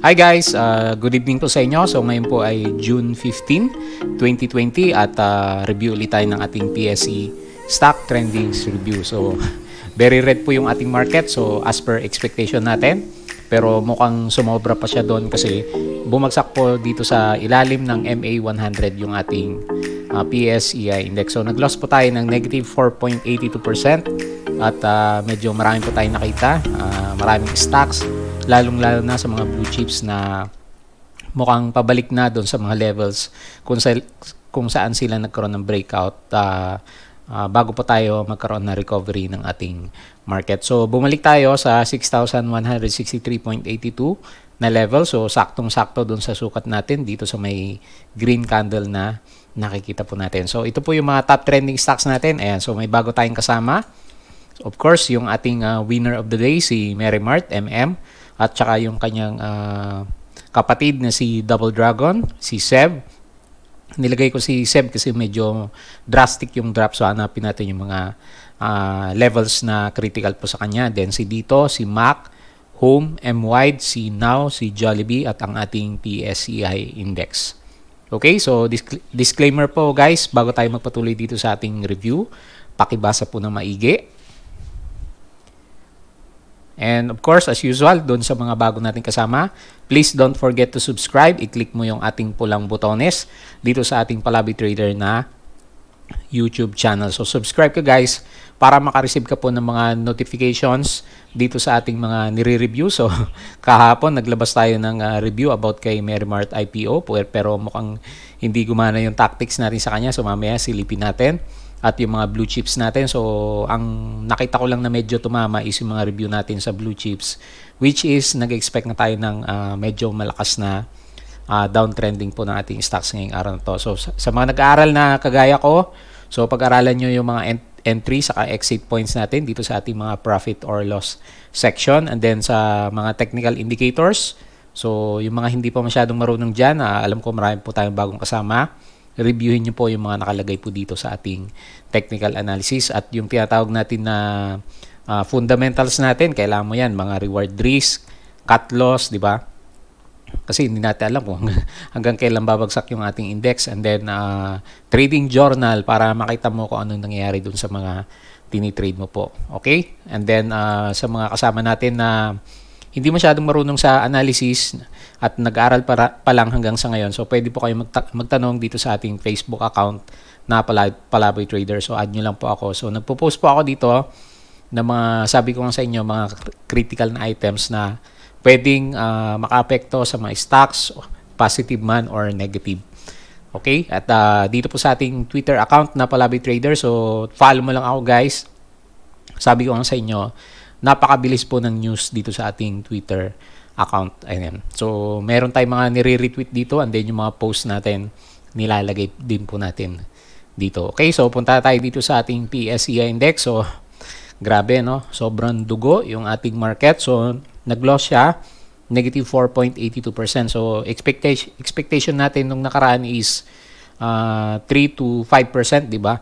Hi guys! Uh, good evening po sa inyo. So ngayon po ay June 15, 2020 at uh, review ulit tayo ng ating PSE Stock Trendings Review. So very red po yung ating market so as per expectation natin. Pero mukhang sumobra pa siya doon kasi bumagsak po dito sa ilalim ng MA100 yung ating uh, PSEI index. So nagloss po tayo ng negative 4.82% at uh, medyo marami po tayong nakita. Uh, maraming stocks lalong-lalo na sa mga blue chips na mukhang pabalik na doon sa mga levels kung, sa, kung saan sila nagkaroon ng breakout uh, uh, bago pa tayo magkaroon ng recovery ng ating market. So bumalik tayo sa 6,163.82 na level. So saktong-sakto doon sa sukat natin dito sa may green candle na nakikita po natin. So ito po yung mga top trending stocks natin. Ayan, so may bago tayong kasama. of course, yung ating uh, winner of the day si Mary Mart, MM at saka yung kanyang uh, kapatid na si Double Dragon, si Seb. Nilagay ko si Seb kasi medyo drastic yung drop so hanapin natin yung mga uh, levels na critical po sa kanya. Then si Dito, si Mac, Home, MWide, si Now, si Jollibee at ang ating PSEI Index. Okay, so disc- disclaimer po guys, bago tayo magpatuloy dito sa ating review, pakibasa po na maigi And of course, as usual, doon sa mga bago nating kasama, please don't forget to subscribe. I-click mo yung ating pulang botones dito sa ating Palabi Trader na YouTube channel. So subscribe ka guys para makareceive ka po ng mga notifications dito sa ating mga nire-review. So kahapon naglabas tayo ng uh, review about kay Merrimart IPO pero mukhang hindi gumana yung tactics natin sa kanya. So mamaya silipin natin at yung mga blue chips natin. So, ang nakita ko lang na medyo tumama is yung mga review natin sa blue chips which is nag-expect na tayo ng uh, medyo malakas na uh, downtrending po ng ating stocks ngayong araw na to. So, sa, sa mga nag-aaral na kagaya ko, so pag-aralan nyo yung mga ent- entry saka exit points natin dito sa ating mga profit or loss section and then sa mga technical indicators. So, yung mga hindi pa masyadong marunong dyan, uh, alam ko marami po tayong bagong kasama reviewin nyo po yung mga nakalagay po dito sa ating technical analysis at yung tinatawag natin na uh, fundamentals natin, kailangan mo yan, mga reward risk, cut loss, di ba? Kasi hindi natin alam kung hanggang kailan babagsak yung ating index and then uh, trading journal para makita mo kung anong nangyayari dun sa mga tinitrade mo po. Okay? And then uh, sa mga kasama natin na hindi masyadong marunong sa analysis, at nag-aral para, pa lang hanggang sa ngayon. So pwede po kayo magta- magtanong dito sa ating Facebook account na Pala- Palaboy Trader. So add nyo lang po ako. So nagpo-post po ako dito ng mga sabi ko nga sa inyo mga critical na items na pwedeng uh, makaapekto sa mga stocks positive man or negative. Okay? At uh, dito po sa ating Twitter account na Palabi Trader. So, follow mo lang ako guys. Sabi ko nga sa inyo, napakabilis po ng news dito sa ating Twitter account. Ayan. So, meron tayong mga nire-retweet dito and then yung mga post natin, nilalagay din po natin dito. Okay, so punta tayo dito sa ating PSEI index. So, grabe no, sobrang dugo yung ating market. So, nag-loss siya negative 4.82%. So, expectation expectation natin nung nakaraan is uh, ah, 3 to 5%, di ba?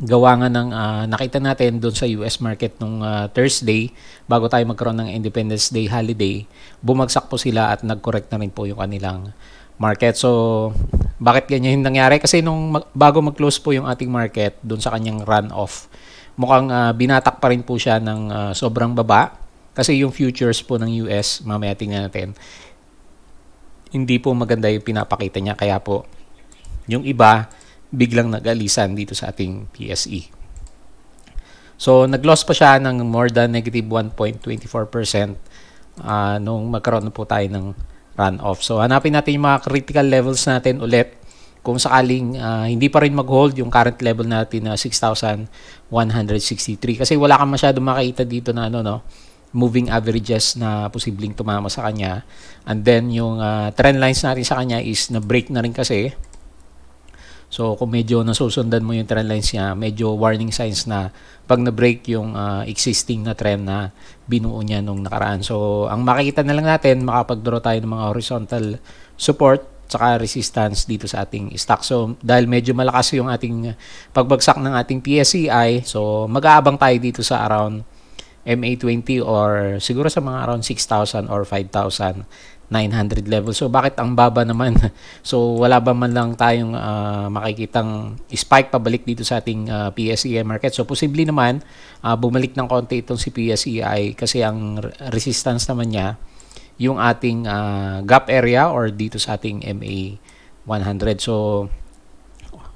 gawa nga ng uh, nakita natin doon sa US market nung uh, Thursday bago tayo magkaroon ng Independence Day holiday, bumagsak po sila at nag-correct na rin po yung kanilang market. So, bakit ganyan yung nangyari? Kasi nung mag- bago mag-close po yung ating market doon sa kanyang run-off, mukhang uh, binatak pa rin po siya ng uh, sobrang baba kasi yung futures po ng US, mamaya tingnan natin, hindi po maganda yung pinapakita niya. Kaya po, yung iba, biglang nagalisan dito sa ating PSE. So nag-loss pa siya ng more than negative 1.24% uh, ah, nung magkaroon na po tayo ng runoff. So hanapin natin yung mga critical levels natin ulit kung sakaling uh, hindi pa rin mag-hold yung current level natin na uh, 6,163 kasi wala kang masyado makita dito na ano no moving averages na posibleng tumama sa kanya and then yung uh, trend lines natin sa kanya is na break na rin kasi So kung medyo nasusundan mo yung trend lines niya, medyo warning signs na pag na-break yung uh, existing na trend na binuo niya nung nakaraan. So ang makikita na lang natin, makapag-draw tayo ng mga horizontal support tsaka resistance dito sa ating stock. So dahil medyo malakas yung ating pagbagsak ng ating PSCI, e so mag-aabang tayo dito sa around MA20 or siguro sa mga around 6,000 or 5,000 900 level. So bakit ang baba naman? so wala ba man lang tayong uh, makikitang spike pabalik dito sa ating uh, ah, PSEI market. So posible naman uh, bumalik ng konti itong si PSEI kasi ang resistance naman niya yung ating uh, gap area or dito sa ating MA 100. So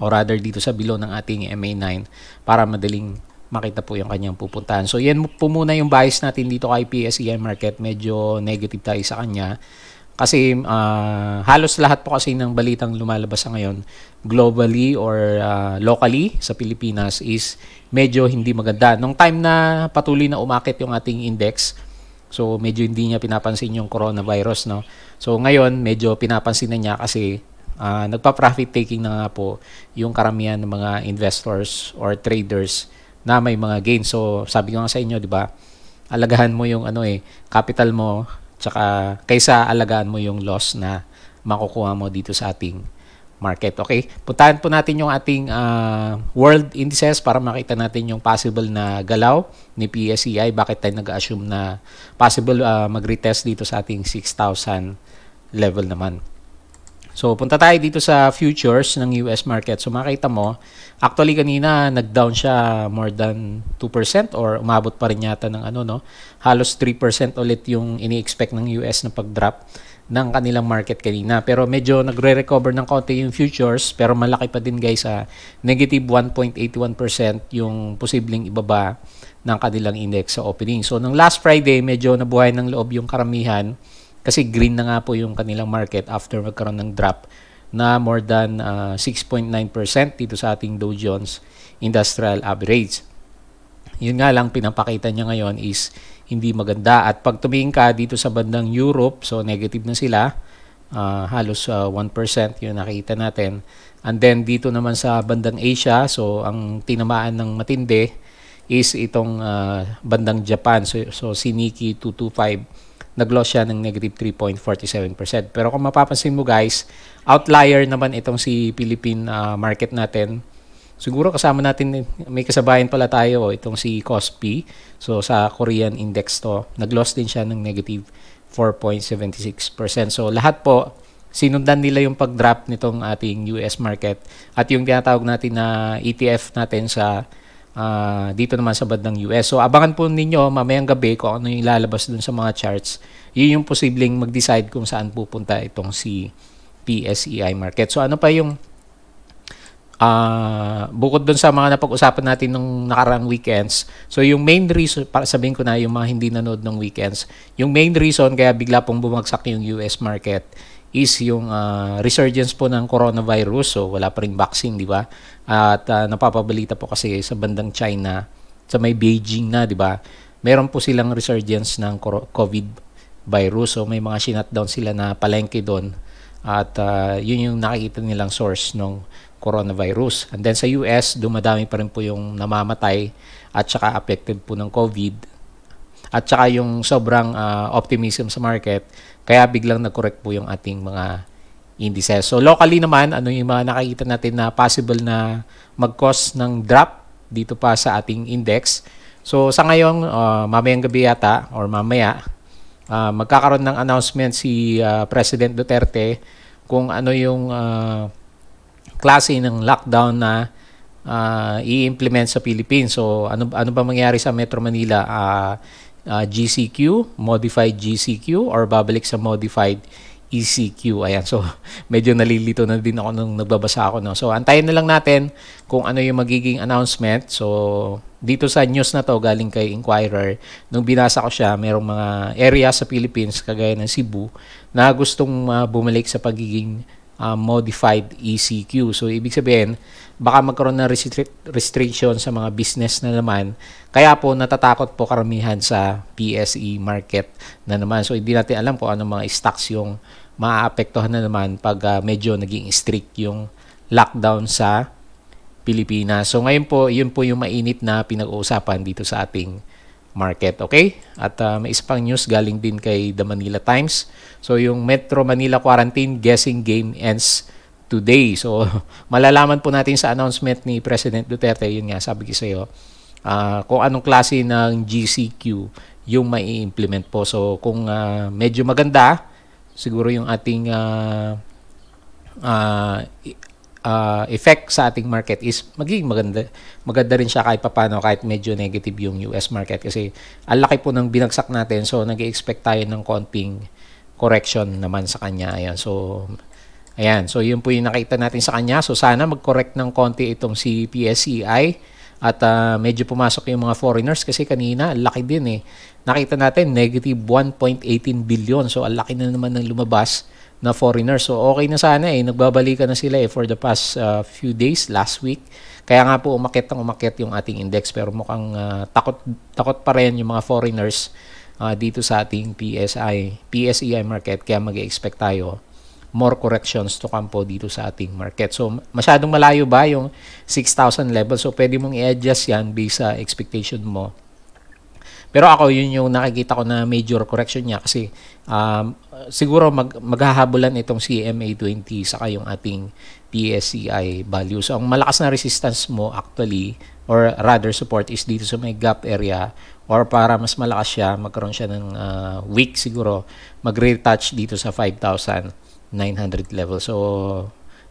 or rather dito sa below ng ating MA9 para madaling makita po yung kanyang pupuntahan. So yan po muna yung bias natin dito kay PSEI market. Medyo negative tayo sa kanya. Kasi uh, halos lahat po kasi ng balitang lumalabas sa ngayon globally or uh, locally sa Pilipinas is medyo hindi maganda. Nung time na patuloy na umakit yung ating index, so medyo hindi niya pinapansin yung coronavirus. No? So ngayon, medyo pinapansin na niya kasi uh, nagpa-profit taking na nga po yung karamihan ng mga investors or traders na may mga gain. So, sabi ko nga sa inyo, di ba? Alagahan mo yung ano eh, capital mo tsaka kaysa alagaan mo yung loss na makukuha mo dito sa ating market. Okay? Puntahan po natin yung ating uh, world indices para makita natin yung possible na galaw ni PSEI. Bakit tayo nag-assume na possible uh, mag-retest dito sa ating 6,000 level naman. So, punta tayo dito sa futures ng US market. So, makita mo, actually kanina nag-down siya more than 2% or umabot pa rin yata ng ano, no? Halos 3% ulit yung ini-expect ng US na pag-drop ng kanilang market kanina. Pero medyo nagre-recover ng konti yung futures pero malaki pa din guys sa negative 1.81% yung posibleng ibaba ng kanilang index sa opening. So, nung last Friday, medyo nabuhay ng loob yung karamihan kasi green na nga po yung kanilang market after magkaroon ng drop na more than uh, ah, 6.9% dito sa ating Dow Jones Industrial Average. Yun nga lang pinapakita niya ngayon is hindi maganda at pag tumingin ka dito sa bandang Europe, so negative na sila, uh, halos uh, ah, 1% yung nakita natin. And then dito naman sa bandang Asia, so ang tinamaan ng matindi is itong uh, bandang Japan, so, so Siniki 225 nag-loss siya ng negative 3.47%. Pero kung mapapansin mo guys, outlier naman itong si Philippine uh, market natin. Siguro kasama natin, may kasabayan pala tayo itong si Kospi. So sa Korean index to, nag-loss din siya ng negative 4.76%. So lahat po, sinundan nila yung pag-drop nitong ating US market at yung tinatawag natin na ETF natin sa uh, dito naman sa bandang US. So abangan po ninyo mamayang gabi kung ano yung lalabas dun sa mga charts. Yun yung posibleng mag-decide kung saan pupunta itong si PSEI market. So ano pa yung uh, bukod dun sa mga napag-usapan natin nung nakarang weekends, so yung main reason, para sabihin ko na yung mga hindi nanood ng weekends, yung main reason kaya bigla pong bumagsak yung US market is yung uh, resurgence po ng coronavirus. So wala pa rin vaccine, di ba? At uh, napapabalita po kasi sa bandang China, sa may Beijing na, di ba? Meron po silang resurgence ng COVID virus. So may mga sinatdown sila na palengke doon. At uh, yun yung nakikita nilang source ng coronavirus. And then sa US, dumadami pa rin po yung namamatay at saka affected po ng COVID. At saka yung sobrang uh, optimism sa market kaya biglang nag-correct po yung ating mga indices. So locally naman, ano yung mga nakikita natin na possible na mag-cause ng drop dito pa sa ating index. So sa ngayon, uh, ah, mamayang gabi yata or mamaya, uh, magkakaroon ng announcement si uh, President Duterte kung ano yung uh, klase ng lockdown na uh, i-implement sa Philippines. So ano ano ba mangyari sa Metro Manila? Uh, uh, GCQ, modified GCQ, or babalik sa modified ECQ. Ayan, so medyo nalilito na din ako nung nagbabasa ako. No? So antayin na lang natin kung ano yung magiging announcement. So dito sa news na to galing kay Inquirer, nung binasa ko siya, merong mga area sa Philippines kagaya ng Cebu na gustong uh, bumalik sa pagiging uh, modified ECQ. So ibig sabihin, baka magkaroon ng restrict, restriction sa mga business na naman. Kaya po natatakot po karamihan sa PSE market na naman. So hindi natin alam kung anong mga stocks yung maaapektuhan na naman pag uh, medyo naging strict yung lockdown sa Pilipinas. So ngayon po, yun po yung mainit na pinag-uusapan dito sa ating market, okay? At uh, may isang pang news galing din kay The Manila Times. So yung Metro Manila quarantine guessing game ends today. So, malalaman po natin sa announcement ni President Duterte, yun nga, sabi ko sa iyo, uh, ah, kung anong klase ng GCQ yung mai implement po. So, kung uh, medyo maganda, siguro yung ating uh, uh, uh, effect sa ating market is magiging maganda. Maganda rin siya kahit papano, kahit medyo negative yung US market kasi ang laki po ng binagsak natin. So, nag expect tayo ng konting correction naman sa kanya. Ayan. So, Ayan, so yun po yung nakita natin sa kanya. So sana mag-correct ng konti itong si PSEI at uh, medyo pumasok yung mga foreigners kasi kanina laki din eh. Nakita natin negative 1.18 billion. So ang laki na naman ng lumabas na foreigners. So okay na sana eh. Nagbabalikan na sila eh for the past uh, few days, last week. Kaya nga po umakit ang umakit yung ating index pero mukhang uh, takot, takot pa rin yung mga foreigners uh, dito sa ating PSI, PSEI market. Kaya mag-expect tayo more corrections to come po dito sa ating market. So masyadong malayo ba yung 6,000 level? So pwede mong i-adjust yan based sa expectation mo. Pero ako yun yung nakikita ko na major correction niya kasi um, siguro mag, maghahabulan itong CMA20 saka yung ating PSCI value. So ang malakas na resistance mo actually or rather support is dito sa may gap area or para mas malakas siya magkaroon siya ng uh, ah, week siguro mag-retouch dito sa 5,000 900 level. So,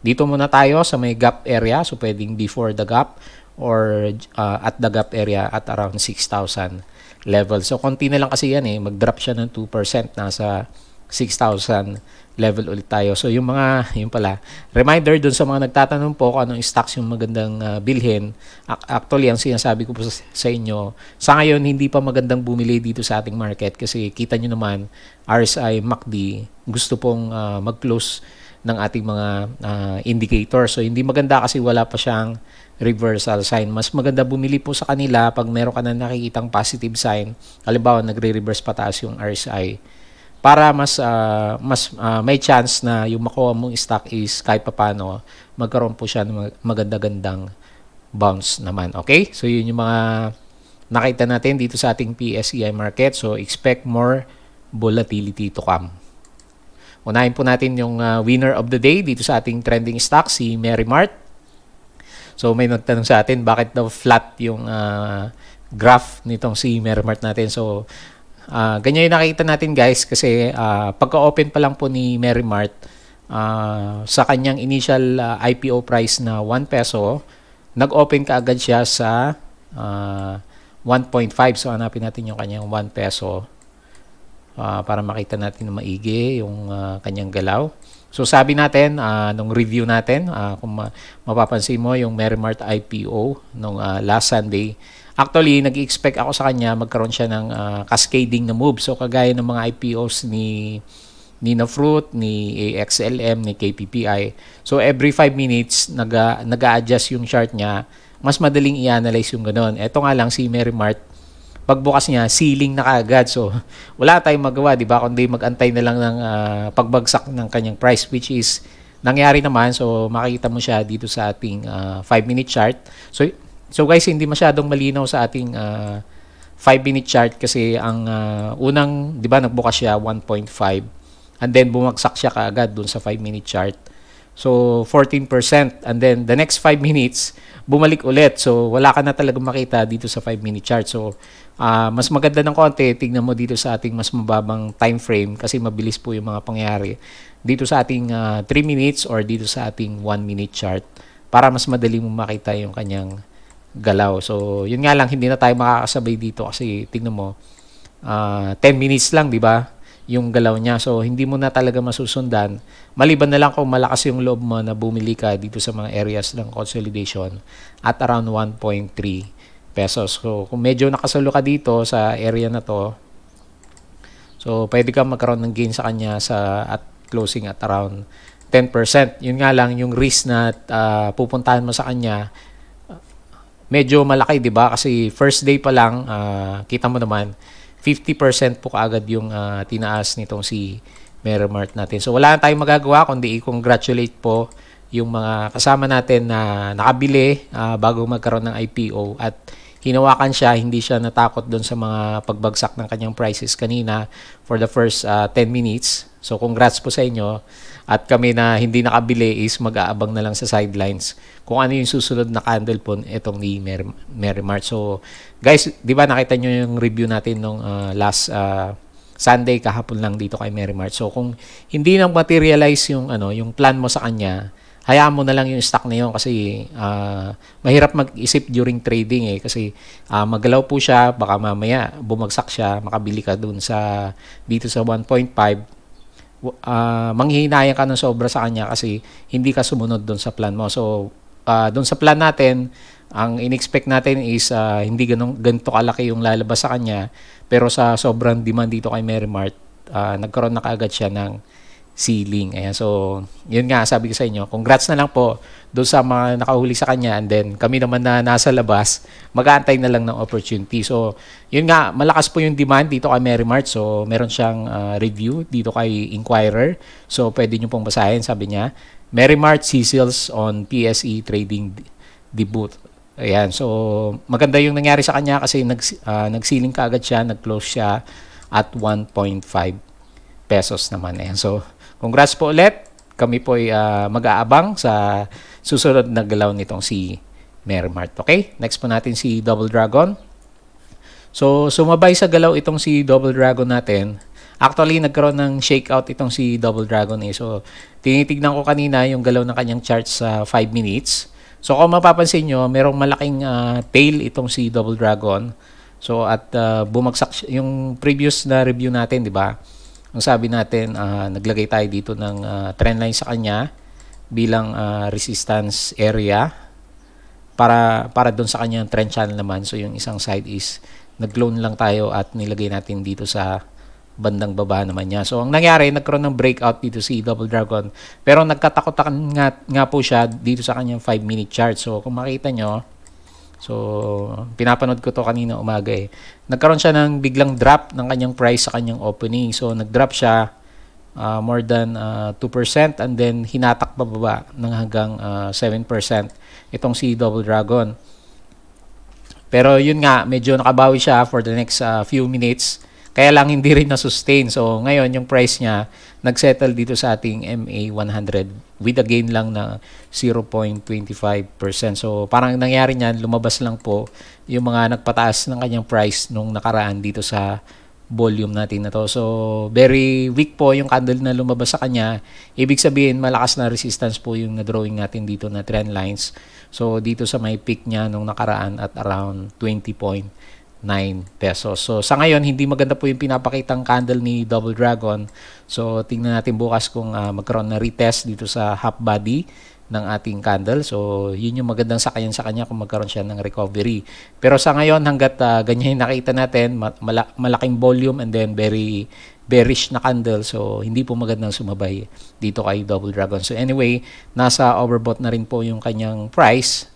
dito muna tayo sa may gap area. So, pwedeng before the gap or uh, at the gap area at around 6,000 level. So, konti na lang kasi yan eh. Mag-drop siya ng 2%. Nasa 6,000 level ulit tayo. So yung mga, yun pala, reminder dun sa mga nagtatanong po kung anong stocks yung magandang uh, bilhin. Actually, ang sinasabi ko po sa, sa inyo, sa ngayon hindi pa magandang bumili dito sa ating market kasi kita nyo naman, RSI, MACD, gusto pong uh, mag-close ng ating mga uh, indicator. So hindi maganda kasi wala pa siyang reversal sign. Mas maganda bumili po sa kanila pag meron ka na nakikitang positive sign. Halimbawa, nagre-reverse pataas yung RSI para mas uh, mas uh, may chance na yung makuha mong stock is kahit papano magkaroon po siya ng maganda-gandang bounce naman. Okay? So yun yung mga nakita natin dito sa ating PSEI market. So expect more volatility to come. Unahin po natin yung uh, winner of the day dito sa ating trending stock, si Merrimart. So may nagtanong sa atin bakit daw flat yung uh, graph nitong si Merrimart natin. So Uh, ganyan yung nakikita natin guys kasi uh, pagka-open pa lang po ni Merrimart uh, ah, sa kanyang initial uh, IPO price na 1 peso, nag-open kaagad siya sa uh, 1.5. So hanapin natin yung kanyang 1 peso uh, para makita natin na maigi yung uh, kanyang galaw. So sabi natin, uh, nung review natin, uh, kung ma- mapapansin mo yung Merrimart IPO nung uh, last Sunday, Actually, nag-expect ako sa kanya magkaroon siya ng uh, cascading na move. So kagaya ng mga IPOs ni Nina Fruit, ni AXLM, ni KPPI. So every 5 minutes naga nag adjust yung chart niya. Mas madaling i-analyze yung ganun. Ito nga lang si Mary Mart pagbukas niya ceiling na kaagad. So wala tayong magawa, 'di ba? Kundi magantay na lang ng uh, pagbagsak ng kanyang price which is nangyari naman. So makikita mo siya dito sa ating 5 uh, ah, minute chart. So So guys, hindi masyadong malinaw sa ating 5-minute ah, chart kasi ang uh, unang, di ba, nagbukas siya 1.5 and then bumagsak siya kaagad dun sa 5-minute chart. So 14% and then the next 5 minutes bumalik ulit. So wala ka na talaga makita dito sa 5 minute chart. So uh, mas maganda ng konti tingnan mo dito sa ating mas mababang time frame kasi mabilis po yung mga pangyayari dito sa ating 3 uh, minutes or dito sa ating 1 minute chart para mas madali mong makita yung kanyang galaw. So, yun nga lang, hindi na tayo makakasabay dito kasi tingnan mo, uh, ah, 10 minutes lang, di ba? Yung galaw niya. So, hindi mo na talaga masusundan. Maliban na lang kung malakas yung loob mo na bumili ka dito sa mga areas ng consolidation at around 1.3 pesos. So, kung medyo nakasalo ka dito sa area na to, so, pwede ka magkaroon ng gain sa kanya sa at closing at around 10%. Yun nga lang, yung risk na uh, pupuntahan mo sa kanya, medyo malaki, 'di ba? Kasi first day pa lang, uh, kita mo naman 50% po kaagad yung uh, tinaas nitong si Merrimart natin. So wala na tayong magagawa kundi i-congratulate po yung mga kasama natin na nakabili uh, bago magkaroon ng IPO at hinawakan siya, hindi siya natakot doon sa mga pagbagsak ng kanyang prices kanina for the first uh, 10 minutes. So congrats po sa inyo. At kami na hindi nakabili is mag-aabang na lang sa sidelines kung ano yung susunod na candle po itong ni Mary, Mary Mart. So guys, di ba nakita nyo yung review natin nung uh, last uh, Sunday kahapon lang dito kay Mary Mart. So kung hindi nang materialize yung ano, yung plan mo sa kanya, hayaan mo na lang yung stock na yun kasi uh, mahirap mag-isip during trading eh kasi uh, magalaw po siya baka mamaya bumagsak siya makabili ka dun sa dito sa 1.5 uh, manghihinayang ka ng sobra sa kanya kasi hindi ka sumunod doon sa plan mo. So, uh, ah, doon sa plan natin, ang inexpect natin is uh, hindi ganong, ganito kalaki yung lalabas sa kanya. Pero sa sobrang demand dito kay Merrimart, uh, nagkaroon na kaagad siya ng ceiling. Ayan, so, yun nga, sabi ko sa inyo, congrats na lang po doon sa mga nakahuli sa kanya and then kami naman na nasa labas, mag-aantay na lang ng opportunity. So, yun nga, malakas po yung demand dito kay Mary Mart. So, meron siyang uh, review dito kay Inquirer. So, pwede nyo pong basahin, sabi niya. Mary Mart Cecils on PSE Trading Debut. Ayan, so maganda yung nangyari sa kanya kasi nag, uh, ah, nagsiling ka agad siya, nag-close siya at 1.5 pesos naman. Ayan, so Congrats po ulit. Kami po ay uh, mag-aabang sa susunod na galaw nitong si Mary Mart. Okay? Next po natin si Double Dragon. So, sumabay sa galaw itong si Double Dragon natin. Actually, nagkaroon ng shakeout itong si Double Dragon eh. So, tinitignan ko kanina yung galaw ng kanyang chart sa 5 minutes. So, kung mapapansin nyo, merong malaking uh, tail itong si Double Dragon. So, at uh, bumagsak yung previous na review natin, di ba? Ang sabi natin, uh, naglagay tayo dito ng uh, trend line sa kanya bilang uh, resistance area para para doon sa kanya trend channel naman. So yung isang side is nag loan lang tayo at nilagay natin dito sa bandang baba naman niya. So ang nangyari, nagkaroon ng breakout dito si Double Dragon. Pero nagkatakot nga, nga po siya dito sa kanyang 5 minute chart. So kung makita nyo, So, pinapanood ko to kanina umaga eh. Nagkaroon siya ng biglang drop ng kanyang price sa kanyang opening. So, nag-drop siya uh, more than uh, ah, 2% and then hinatak pababa ng hanggang uh, ah, 7% itong si Double Dragon. Pero yun nga, medyo nakabawi siya for the next uh, few minutes. Kaya lang hindi rin na-sustain. So, ngayon yung price niya nagsettle dito sa ating MA 100 with a gain lang na 0.25%. So parang nangyari niyan, lumabas lang po yung mga nagpataas ng kanyang price nung nakaraan dito sa volume natin na to. So very weak po yung candle na lumabas sa kanya. Ibig sabihin malakas na resistance po yung na-drawing natin dito na trend lines. So dito sa may peak niya nung nakaraan at around 20 point 9 pesos. So sa ngayon, hindi maganda po yung pinapakitang candle ni Double Dragon. So tingnan natin bukas kung uh, magkaroon ng retest dito sa half body ng ating candle. So, yun yung magandang sakayan sa kanya kung magkaroon siya ng recovery. Pero sa ngayon, hanggat uh, ganyan yung nakita natin, mala malaking volume and then very bearish na candle. So, hindi po magandang sumabay dito kay Double Dragon. So, anyway, nasa overbought na rin po yung kanyang price.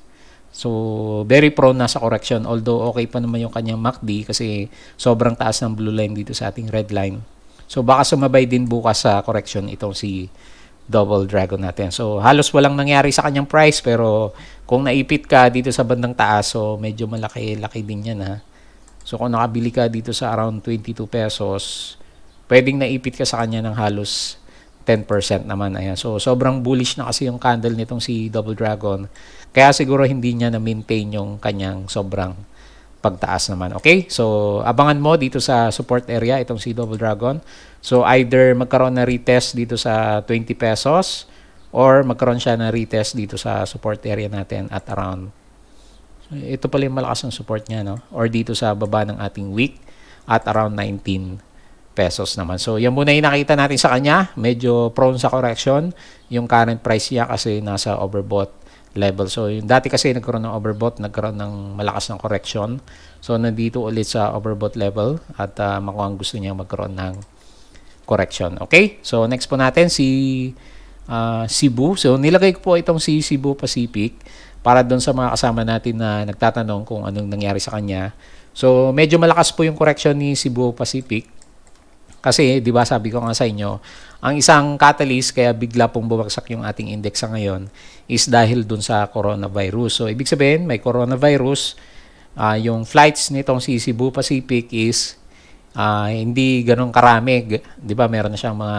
So, very prone na sa correction. Although, okay pa naman yung kanyang MACD kasi sobrang taas ng blue line dito sa ating red line. So, baka sumabay din bukas sa correction itong si Double Dragon natin. So, halos walang nangyari sa kanyang price pero kung naipit ka dito sa bandang taas, so medyo malaki-laki din yan ha. So, kung nakabili ka dito sa around 22 pesos, pwedeng naipit ka sa kanya ng halos 10% naman. Ayan. So, sobrang bullish na kasi yung candle nitong si Double Dragon. Kaya siguro hindi niya na-maintain yung kanyang sobrang pagtaas naman. Okay? So, abangan mo dito sa support area itong si Double Dragon. So, either magkaroon na retest dito sa 20 pesos or magkaroon siya na retest dito sa support area natin at around ito pala yung malakas ng support niya, no? Or dito sa baba ng ating week at around 19 pesos naman. So, yan muna yung nakita natin sa kanya. Medyo prone sa correction yung current price niya kasi nasa overbought level. So, yung dati kasi nagkaroon ng overbought, nagkaroon ng malakas ng correction. So, nandito ulit sa overbought level at uh, makuha ang gusto niya magkaroon ng correction. Okay? So, next po natin si uh, Cebu. So, nilagay ko po itong si Cebu Pacific para doon sa mga kasama natin na nagtatanong kung anong nangyari sa kanya. So, medyo malakas po yung correction ni Cebu Pacific kasi, di ba sabi ko nga sa inyo, ang isang catalyst kaya bigla pong bumagsak yung ating index sa ngayon is dahil dun sa coronavirus. So, ibig sabihin, may coronavirus. Uh, yung flights nitong si Cebu Pacific is uh, hindi ganun karami. Di ba, meron na siyang mga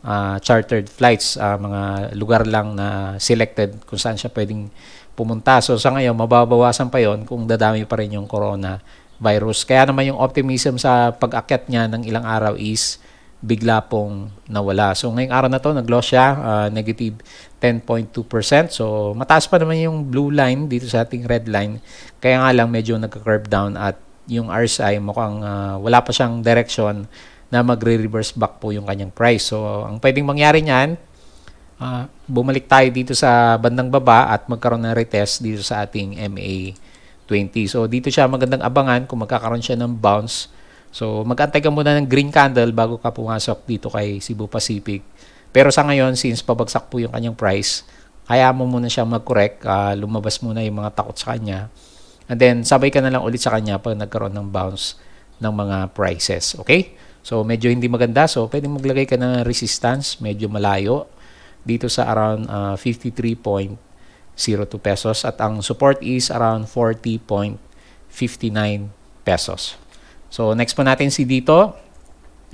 uh, chartered flights, uh, mga lugar lang na selected kung saan siya pwedeng pumunta. So, sa ngayon, mababawasan pa yon kung dadami pa rin yung corona virus. Kaya naman yung optimism sa pag-akyat niya ng ilang araw is bigla pong nawala. So ngayong araw na to, nag-loss siya, uh, ah, negative 10.2%. So mataas pa naman yung blue line dito sa ating red line. Kaya nga lang medyo nagka-curve down at yung RSI mukhang uh, wala pa siyang direction na magre-reverse back po yung kanyang price. So ang pwedeng mangyari niyan, uh, bumalik tayo dito sa bandang baba at magkaroon ng retest dito sa ating MA 20. So dito siya magandang abangan kung magkakaroon siya ng bounce. So mag-antay ka muna ng green candle bago ka pumasok dito kay Cebu Pacific. Pero sa ngayon, since pabagsak po yung kanyang price, kaya mo muna siya mag-correct, uh, lumabas muna yung mga takot sa kanya. And then sabay ka na lang ulit sa kanya pag nagkaroon ng bounce ng mga prices. Okay? So medyo hindi maganda. So pwede maglagay ka ng resistance medyo malayo dito sa around uh, ah, 53 pesos at ang support is around 40.59 pesos. So next po natin si dito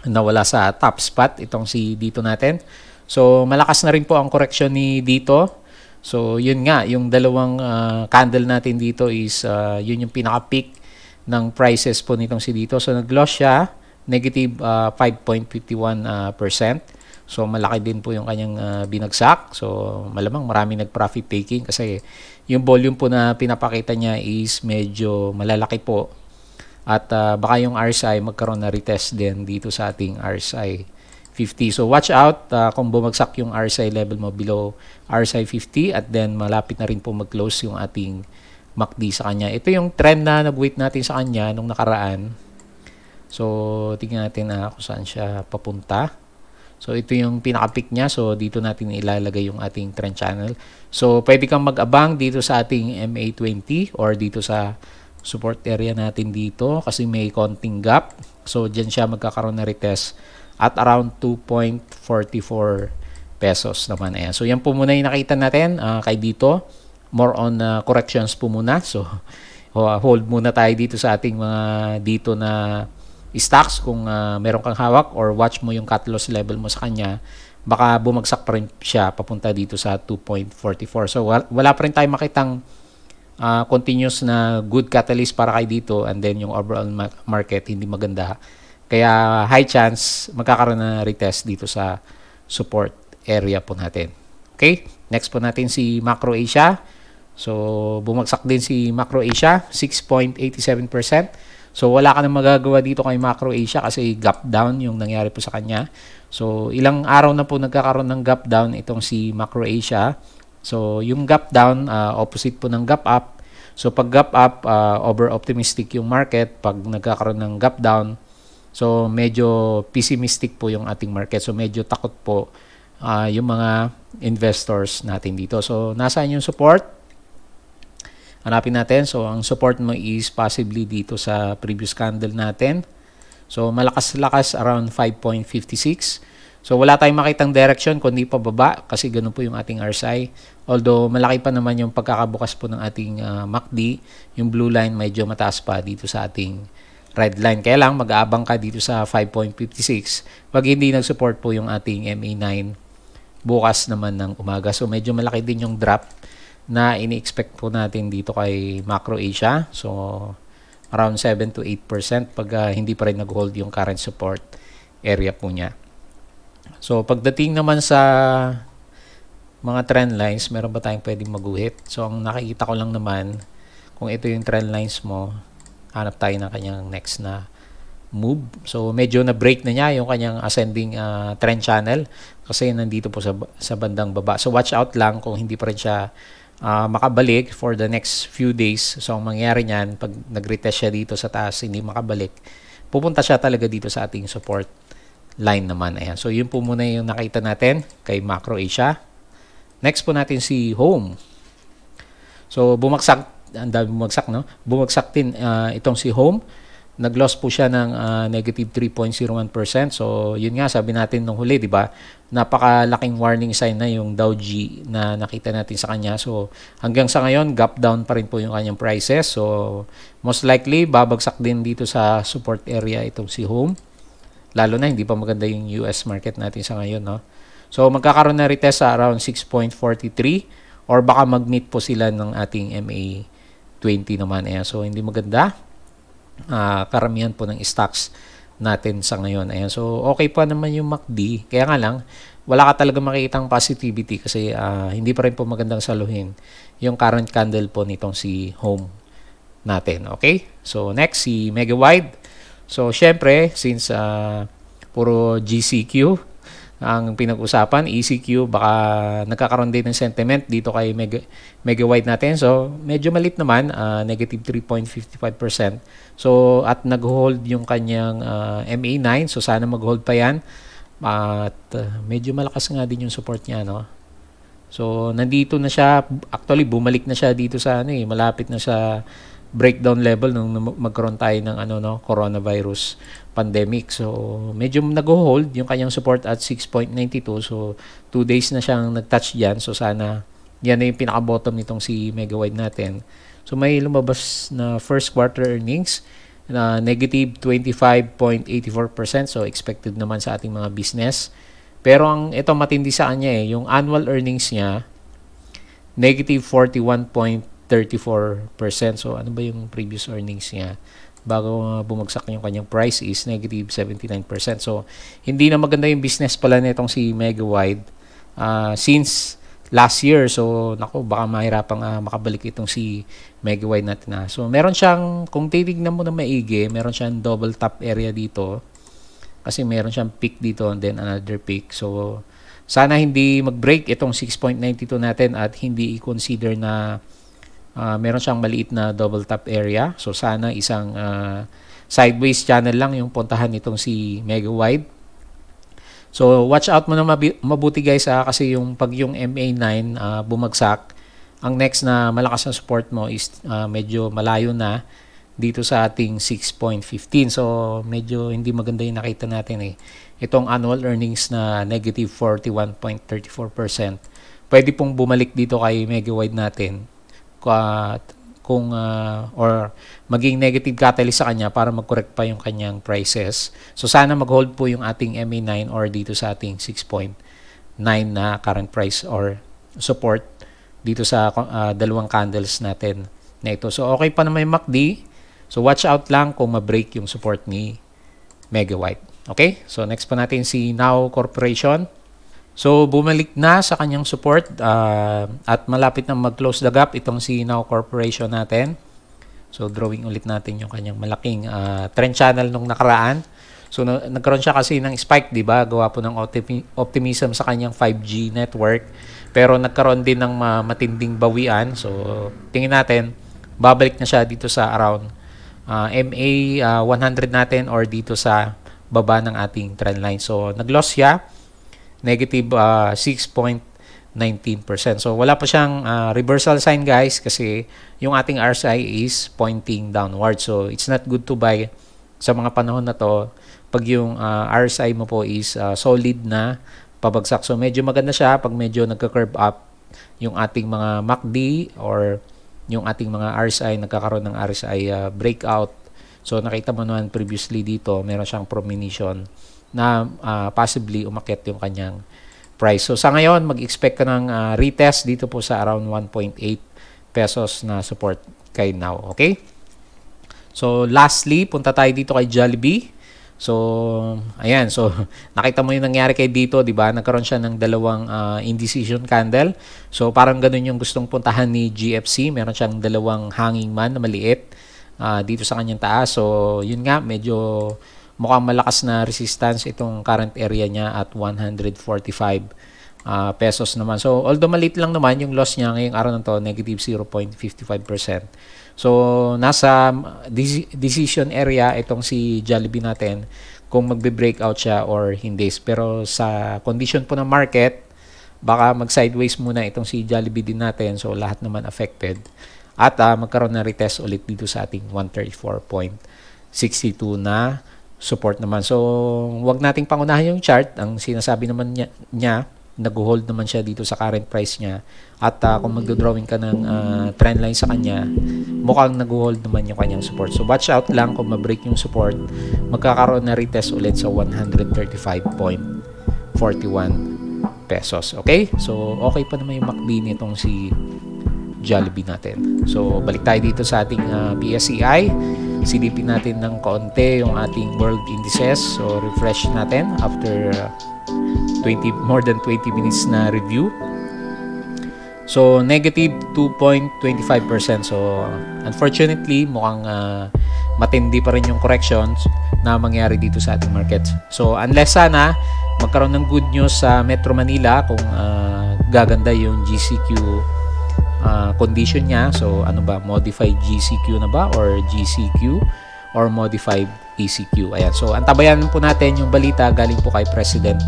nawala sa top spot itong si dito natin. So malakas na rin po ang correction ni dito. So yun nga yung dalawang uh, candle natin dito is uh, yun yung pinaka peak ng prices po nitong si dito. So nag-loss siya negative uh, 5.51%. Uh, So malaki din po yung kanyang uh, binagsak. So malamang marami nag-profit taking kasi yung volume po na pinapakita niya is medyo malalaki po. At uh, baka yung RSI magkaroon na retest din dito sa ating RSI 50. So watch out uh, kung bumagsak yung RSI level mo below RSI 50 at then malapit na rin po mag-close yung ating MACD sa kanya. Ito yung trend na nag-wait natin sa kanya nung nakaraan. So tingnan natin uh, kung saan siya papunta. So ito yung pinaka-peak niya. So dito natin ilalagay yung ating trend channel. So pwede kang mag-abang dito sa ating MA20 or dito sa support area natin dito kasi may konting gap. So diyan siya magkakaroon ng retest at around 2.44 pesos naman. Ayan. So yan po muna yung nakita natin uh, kay dito. More on uh, corrections po muna. So uh, hold muna tayo dito sa ating mga dito na stocks kung uh, meron kang hawak or watch mo yung cut loss level mo sa kanya baka bumagsak pa rin siya papunta dito sa 2.44 so wala pa rin tayong makitang uh, continuous na good catalyst para kay dito and then yung overall ma- market hindi maganda kaya high chance magkakaroon na retest dito sa support area po natin okay next po natin si Macro Asia so bumagsak din si Macro Asia 6.87% So wala ka nang magagawa dito kay Macro Asia kasi gap down yung nangyari po sa kanya. So ilang araw na po nagkakaroon ng gap down itong si Macro Asia. So yung gap down, uh, opposite po ng gap up. So pag gap up, uh, ah, over optimistic yung market. Pag nagkakaroon ng gap down, so medyo pessimistic po yung ating market. So medyo takot po uh, yung mga investors natin dito. So nasaan yung support? Hanapin natin. So, ang support mo is possibly dito sa previous candle natin. So, malakas-lakas around 5.56. So, wala tayong makitang direction kundi pababa kasi ganun po yung ating RSI. Although, malaki pa naman yung pagkakabukas po ng ating uh, ah, MACD. Yung blue line medyo mataas pa dito sa ating red line. Kaya lang, mag-aabang ka dito sa 5.56 pag hindi nag-support po yung ating MA9 bukas naman ng umaga. So, medyo malaki din yung drop na ini-expect po natin dito kay Macro Asia. So, around 7 to 8% pag uh, hindi pa rin nag-hold yung current support area po niya. So, pagdating naman sa mga trend lines, meron ba tayong pwedeng maguhit? So, ang nakikita ko lang naman, kung ito yung trend lines mo, hanap tayo ng kanyang next na move. So medyo na-break na niya yung kanyang ascending uh, trend channel kasi nandito po sa, sa bandang baba. So watch out lang kung hindi pa rin siya uh, makabalik for the next few days. So, ang mangyari niyan, pag nag-retest siya dito sa taas, hindi makabalik, pupunta siya talaga dito sa ating support line naman. Ayan. So, yun po muna yung nakita natin kay Macro Asia. Next po natin si Home. So, bumagsak, ang dami bumagsak, no? Bumagsak din uh, itong si Home nagloss po siya ng uh, negative 3.01%. So, yun nga, sabi natin nung huli, di ba? Napakalaking warning sign na yung Dow G na nakita natin sa kanya. So, hanggang sa ngayon, gap down pa rin po yung kanyang prices. So, most likely, babagsak din dito sa support area itong si Home. Lalo na, hindi pa maganda yung US market natin sa ngayon, no? So, magkakaroon na retest sa around 6.43 or baka mag-meet po sila ng ating MA 20 naman. Eh. So, hindi maganda uh, karamihan po ng stocks natin sa ngayon. Ayan. So, okay pa naman yung MACD. Kaya nga lang, wala ka talaga makikitang positivity kasi uh, hindi pa rin po magandang saluhin yung current candle po nitong si home natin. Okay? So, next, si Mega Wide. So, syempre, since uh, puro GCQ ang pinag-usapan, ECQ, baka nagkakaroon din ng sentiment dito kay Mega, Mega Wide natin. So, medyo malit naman, uh, negative 3.55%. So at nag-hold yung kanyang uh, ah, MA9 so sana mag-hold pa yan. At uh, medyo malakas nga din yung support niya no. So nandito na siya actually bumalik na siya dito sa ano eh malapit na sa breakdown level nung magkaroon tayo ng ano no coronavirus pandemic. So medyo nag-hold yung kanyang support at 6.92 so 2 days na siyang nag-touch diyan so sana yan na yung pinaka-bottom nitong si Megawide natin. So may lumabas na first quarter earnings na negative 25.84%. So expected naman sa ating mga business. Pero ang ito matindi sa kanya eh, yung annual earnings niya negative 41.34%. So ano ba yung previous earnings niya? bago ah, bumagsak yung kanyang price is negative 79%. So, hindi na maganda yung business pala nitong si Megawide uh, ah, since last year. So, nako, baka mahirapang uh, makabalik itong si mega wide natin na So, meron siyang, kung titignan mo na maigi, meron siyang double top area dito. Kasi meron siyang peak dito and then another peak. So, sana hindi mag-break itong 6.92 natin at hindi i-consider na uh, meron siyang maliit na double top area. So, sana isang uh, sideways channel lang yung puntahan nitong si mega wide. So, watch out mo na mabuti guys ah, kasi yung pag yung MA9 uh, ah, bumagsak, ang next na malakas na support mo is uh, medyo malayo na dito sa ating 6.15. So medyo hindi maganda yung nakita natin eh. Itong annual earnings na negative 41.34%. Pwede pong bumalik dito kay MegaWide natin uh, kung uh, or maging negative catalyst sa kanya para mag-correct pa yung kanyang prices. So sana mag-hold po yung ating MA9 or dito sa ating 6.9 na current price or support dito sa uh, dalawang candles natin na ito. So okay pa naman yung MACD. So watch out lang kung ma-break yung support ni Mega Okay? So next pa natin si Now Corporation. So bumalik na sa kanyang support uh, at malapit na mag-close the gap itong si Now Corporation natin. So drawing ulit natin yung kanyang malaking uh, trend channel nung nakaraan. So na nagkaroon siya kasi ng spike, 'di ba? Gawa po ng optimism sa kanyang 5G network. Pero nagkaroon din ng matinding bawian. So, tingin natin, babalik na siya dito sa around uh, MA uh, 100 natin or dito sa baba ng ating trend line. So, nag-loss siya. Negative uh, ah, 6.19% So wala pa siyang uh, reversal sign guys kasi yung ating RSI is pointing downward. So it's not good to buy sa mga panahon na to pag yung uh, ah, RSI mo po is uh, solid na pabagsak. So medyo maganda siya pag medyo nagka-curve up yung ating mga MACD or yung ating mga RSI nagkakaroon ng RSI uh, breakout. So nakita mo naman previously dito, meron siyang promination na uh, possibly umakyat yung kanyang price. So sa ngayon, mag-expect ka ng uh, retest dito po sa around 1.8 pesos na support kay now, okay? So lastly, punta tayo dito kay Jollibee. So, ayan. So, nakita mo yung nangyari kay dito, di ba? Nagkaroon siya ng dalawang uh, indecision candle. So, parang ganun yung gustong puntahan ni GFC. Meron siyang dalawang hanging man na maliit uh, dito sa kanyang taas. So, yun nga, medyo mukhang malakas na resistance itong current area niya at 145 uh, ah, pesos naman. So, although maliit lang naman yung loss niya ngayong araw na to, negative 0.55%. So, nasa decision area itong si Jollibee natin kung magbe-breakout siya or hindi. Pero sa condition po ng market, baka mag-sideways muna itong si Jollibee din natin. So, lahat naman affected. At uh, magkaroon ng retest ulit dito sa ating 134.62 na support naman. So, wag nating pangunahan yung chart. Ang sinasabi naman niya, niya nag-hold naman siya dito sa current price niya. At uh, kung magdo-drawing ka ng uh, trend line sa kanya, mukhang nag-hold naman yung kanyang support. So watch out lang kung ma-break yung support, magkakaroon na retest ulit sa 135.41 pesos. Okay? So okay pa naman yung MACD nitong si Jollibee natin. So balik tayo dito sa ating uh, ah, PSEI. Silipin natin ng konti yung ating world indices. So refresh natin after uh, 20 more than 20 minutes na review. So negative 2.25%. So unfortunately, mukhang uh, matindi pa rin yung corrections na mangyari dito sa ating market. So unless sana magkaroon ng good news sa Metro Manila kung uh, gaganda yung GCQ uh, ah, condition niya. So ano ba, modified GCQ na ba or GCQ or modified ECQ. Ayan. So antabayan po natin yung balita galing po kay President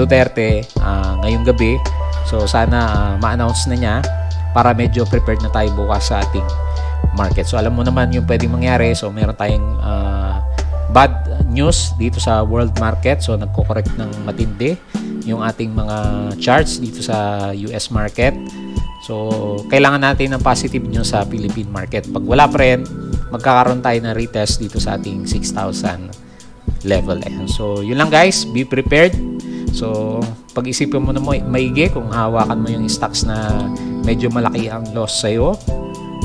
Duterte uh, ngayong gabi. So sana uh, ma-announce na niya para medyo prepared na tayo bukas sa ating market. So alam mo naman yung pwedeng mangyari. So meron tayong uh, bad news dito sa world market. So nagko-correct ng matindi yung ating mga charts dito sa US market. So kailangan natin ng positive news sa Philippine market. Pag wala pa rin, magkakaroon tayo ng retest dito sa ating 6,000 level. So yun lang guys, be prepared. So, pag-isipin mo na mo, maigi kung hawakan mo yung stocks na medyo malaki ang loss sa'yo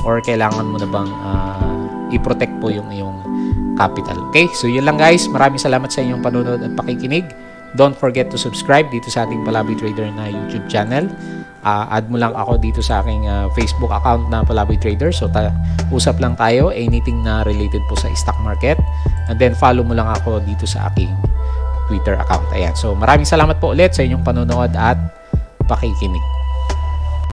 or kailangan mo na bang uh, i-protect po yung iyong capital. Okay? So, yun lang guys. Maraming salamat sa inyong panonood at pakikinig. Don't forget to subscribe dito sa ating Palabi Trader na YouTube channel. Uh, add mo lang ako dito sa aking uh, Facebook account na Palabi Trader. So, ta- usap lang tayo anything na related po sa stock market. And then, follow mo lang ako dito sa aking Twitter account. Ayan. So maraming salamat po ulit sa inyong panonood at pakikinig.